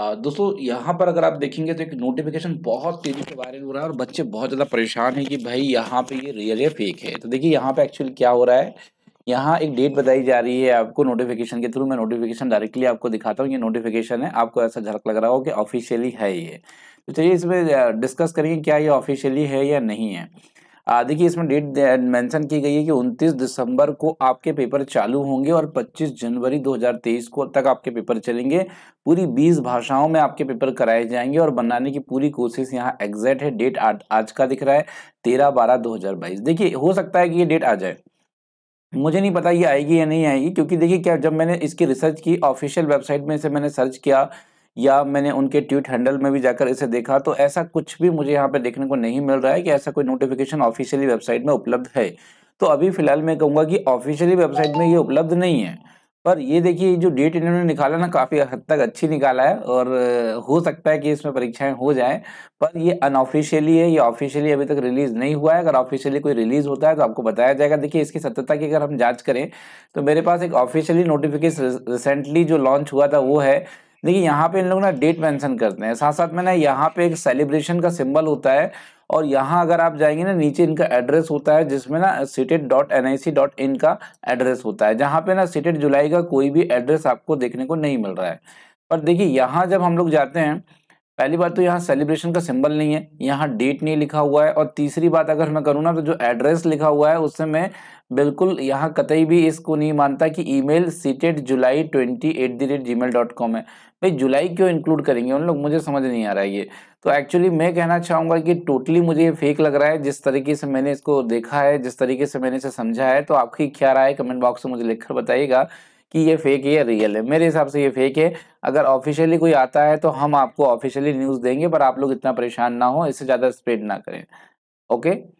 दोस्तों यहाँ पर अगर आप देखेंगे तो एक नोटिफिकेशन बहुत तेज़ी से वायरल हो रहा है और बच्चे बहुत ज़्यादा परेशान हैं कि भाई यहाँ पे ये रियल है फेक है तो देखिए यहाँ पे एक्चुअली क्या हो रहा है यहाँ एक डेट बताई जा रही है आपको नोटिफिकेशन के थ्रू मैं नोटिफिकेशन डायरेक्टली आपको दिखाता हूँ ये नोटिफिकेशन है आपको ऐसा झलक लग रहा हो कि ऑफिशियली है ये तो चलिए इसमें डिस्कस करेंगे क्या ये ऑफिशियली है या नहीं है देखिए इसमें डेट मेंशन की गई है कि 29 दिसंबर को आपके पेपर चालू होंगे और 25 जनवरी 2023 को तक आपके पेपर चलेंगे पूरी 20 भाषाओं में आपके पेपर कराए जाएंगे और बनाने की पूरी कोशिश यहाँ एग्जैक्ट है डेट आज का दिख रहा है तेरह बारह दो देखिए हो सकता है कि ये डेट आ जाए मुझे नहीं पता ये आएगी या नहीं आएगी क्योंकि देखिए क्या जब मैंने इसकी रिसर्च की ऑफिशियल वेबसाइट में इसे मैंने सर्च किया या मैंने उनके ट्वीट हैंडल में भी जाकर इसे देखा तो ऐसा कुछ भी मुझे यहाँ पे देखने को नहीं मिल रहा है कि ऐसा कोई नोटिफिकेशन ऑफिशियली वेबसाइट में उपलब्ध है तो अभी फिलहाल मैं कहूँगा कि ऑफिशियली वेबसाइट में ये उपलब्ध नहीं है पर ये देखिए जो डेट इन्होंने निकाला ना काफ़ी हद तक अच्छी निकाला है और हो सकता है कि इसमें परीक्षाएं हो जाए पर ये अनऑफिशियली है ये ऑफिशियली अभी तक रिलीज़ नहीं हुआ है अगर ऑफिशियली कोई रिलीज़ होता है तो आपको बताया जाएगा देखिए इसकी सत्यता की अगर हम जांच करें तो मेरे पास एक ऑफिशियली नोटिफिकेशन रिसेंटली जो लॉन्च हुआ था वो है देखिए यहाँ पे इन लोग ना डेट मेंशन करते हैं साथ साथ में ना यहाँ पे एक सेलिब्रेशन का सिंबल होता है और यहाँ अगर आप जाएंगे ना नीचे इनका एड्रेस होता है जिसमें ना CTET dot N I C dot in का एड्रेस होता है जहाँ पे ना सीटेड जुलाई का कोई भी एड्रेस आपको देखने को नहीं मिल रहा है पर देखिए यहाँ जब हम लोग जाते हैं पहली बात तो यहाँ सेलिब्रेशन का सिंबल नहीं है यहाँ डेट नहीं लिखा हुआ है और तीसरी बात अगर मैं करूँ ना तो जो एड्रेस लिखा हुआ है उससे मैं बिल्कुल यहाँ कतई भी इसको नहीं मानता कि email CTET July twenty at the rate G mail dot com है भाई जुलाई क्यों इंक्लूड करेंगे उन लोग मुझे समझ नहीं आ रहा है ये तो एक्चुअली मैं कहना चाहूँगा कि टोटली मुझे ये फेक लग रहा है जिस तरीके से मैंने इसको देखा है जिस तरीके से मैंने इसे समझा है तो आपकी क्या राय कमेंट बॉक्स में मुझे लिखकर बताइएगा कि ये फेक है या रियल है मेरे हिसाब से ये फेक है अगर ऑफिशियली कोई आता है तो हम आपको ऑफिशियली न्यूज़ देंगे पर आप लोग इतना परेशान ना हो इससे ज़्यादा स्प्रेड ना करें ओके